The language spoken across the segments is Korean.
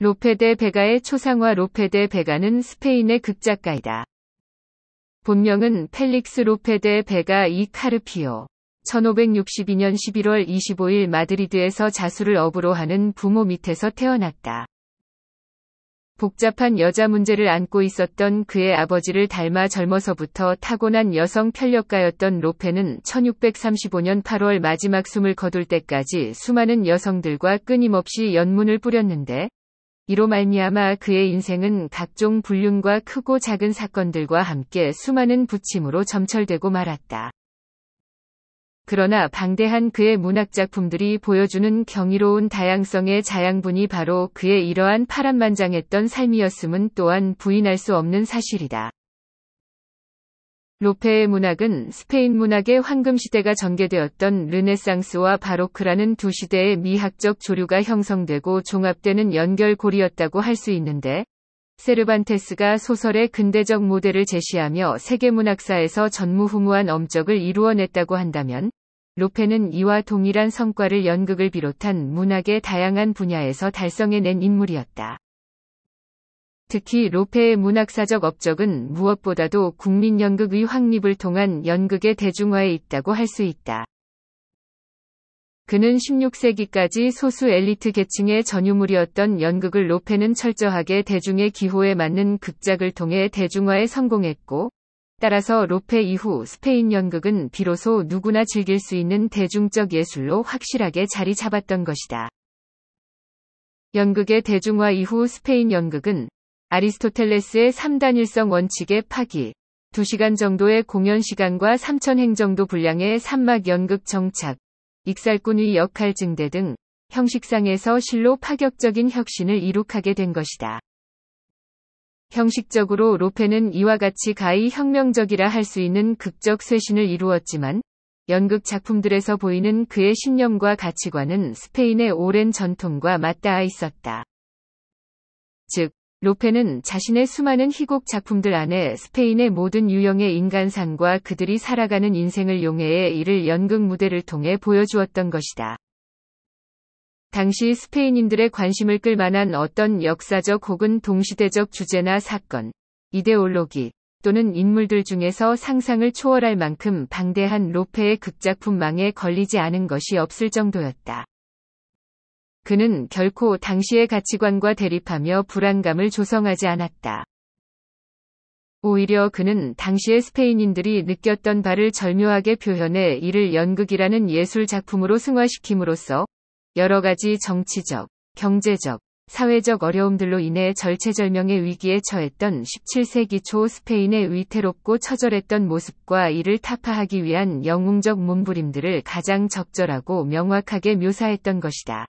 로페 데 베가의 초상화 로페 데 베가는 스페인의 극작가이다. 본명은 펠릭스 로페 데 베가 이 카르피오. 1562년 11월 25일 마드리드에서 자수를 업으로 하는 부모 밑에서 태어났다. 복잡한 여자 문제를 안고 있었던 그의 아버지를 닮아 젊어서부터 타고난 여성 편력가였던 로페는 1635년 8월 마지막 숨을 거둘 때까지 수많은 여성들과 끊임없이 연문을 뿌렸는데 이로 말미암아 그의 인생은 각종 불륜과 크고 작은 사건들과 함께 수많은 부침으로 점철되고 말았다. 그러나 방대한 그의 문학작품들이 보여주는 경이로운 다양성의 자양분이 바로 그의 이러한 파란만장했던 삶이었음은 또한 부인할 수 없는 사실이다. 로페의 문학은 스페인 문학의 황금시대가 전개되었던 르네상스와 바로크라는 두 시대의 미학적 조류가 형성되고 종합되는 연결고리였다고 할 수 있는데, 세르반테스가 소설의 근대적 모델을 제시하며 세계문학사에서 전무후무한 엄적을 이루어냈다고 한다면, 로페는 이와 동일한 성과를 연극을 비롯한 문학의 다양한 분야에서 달성해낸 인물이었다. 특히 로페의 문학사적 업적은 무엇보다도 국민연극의 확립을 통한 연극의 대중화에 있다고 할 수 있다. 그는 16세기까지 소수 엘리트 계층의 전유물이었던 연극을 로페는 철저하게 대중의 기호에 맞는 극작을 통해 대중화에 성공했고, 따라서 로페 이후 스페인 연극은 비로소 누구나 즐길 수 있는 대중적 예술로 확실하게 자리 잡았던 것이다. 연극의 대중화 이후 스페인 연극은 아리스토텔레스의 3단일성 원칙의 파기, 2시간 정도의 공연 시간과 3천행 정도 분량의 산막 연극 정착, 익살꾼의 역할 증대 등 형식상에서 실로 파격적인 혁신을 이룩하게 된 것이다. 형식적으로 로페는 이와 같이 가히 혁명적이라 할 수 있는 극적 쇄신을 이루었지만 연극 작품들에서 보이는 그의 신념과 가치관은 스페인의 오랜 전통과 맞닿아 있었다. 즉, 로페는 자신의 수많은 희곡 작품들 안에 스페인의 모든 유형의 인간상과 그들이 살아가는 인생을 용해해 이를 연극 무대를 통해 보여주었던 것이다. 당시 스페인인들의 관심을 끌 만한 어떤 역사적 혹은 동시대적 주제나 사건, 이데올로기, 또는 인물들 중에서 상상을 초월할 만큼 방대한 로페의 극작품망에 걸리지 않은 것이 없을 정도였다. 그는 결코 당시의 가치관과 대립하며 불안감을 조성하지 않았다. 오히려 그는 당시의 스페인인들이 느꼈던 바를 절묘하게 표현해 이를 연극이라는 예술 작품으로 승화시킴으로써 여러 가지 정치적, 경제적, 사회적 어려움들로 인해 절체절명의 위기에 처했던 17세기 초 스페인의 위태롭고 처절했던 모습과 이를 타파하기 위한 영웅적 몸부림들을 가장 적절하고 명확하게 묘사했던 것이다.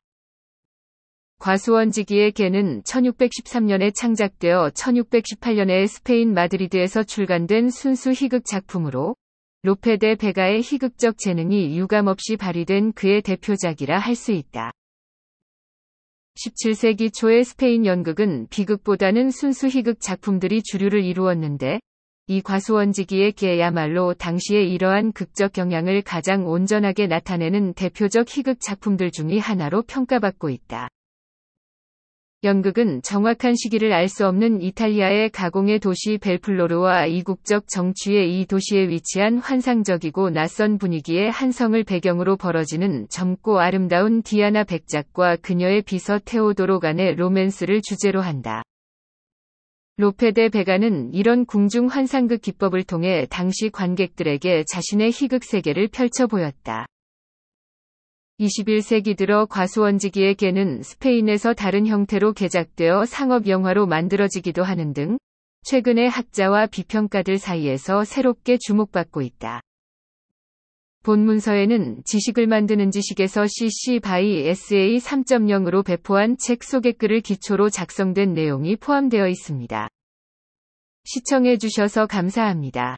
과수원지기의 개는 1613년에 창작되어 1618년에 스페인 마드리드에서 출간된 순수 희극 작품으로 로페데 베가의 희극적 재능이 유감없이 발휘된 그의 대표작이라 할 수 있다. 17세기 초의 스페인 연극은 비극보다는 순수 희극 작품들이 주류를 이루었는데 이 과수원지기의 개야말로 당시에 이러한 극적 경향을 가장 온전하게 나타내는 대표적 희극 작품들 중의 하나로 평가받고 있다. 연극은 정확한 시기를 알 수 없는 이탈리아의 가공의 도시 벨플로르와 이국적 정취의 이 도시에 위치한 환상적이고 낯선 분위기의 한성을 배경으로 벌어지는 젊고 아름다운 디아나 백작과 그녀의 비서 테오도로 간의 로맨스를 주제로 한다. 로페데 베가는 이런 궁중 환상극 기법을 통해 당시 관객들에게 자신의 희극 세계를 펼쳐 보였다. 21세기 들어 과수원지기의 개는 스페인에서 다른 형태로 개작되어 상업 영화로 만들어지기도 하는 등 최근의 학자와 비평가들 사이에서 새롭게 주목받고 있다. 본문서에는 지식을 만드는 지식에서 CC by SA 3.0으로 배포한 책 소개글을 기초로 작성된 내용이 포함되어 있습니다. 시청해주셔서 감사합니다.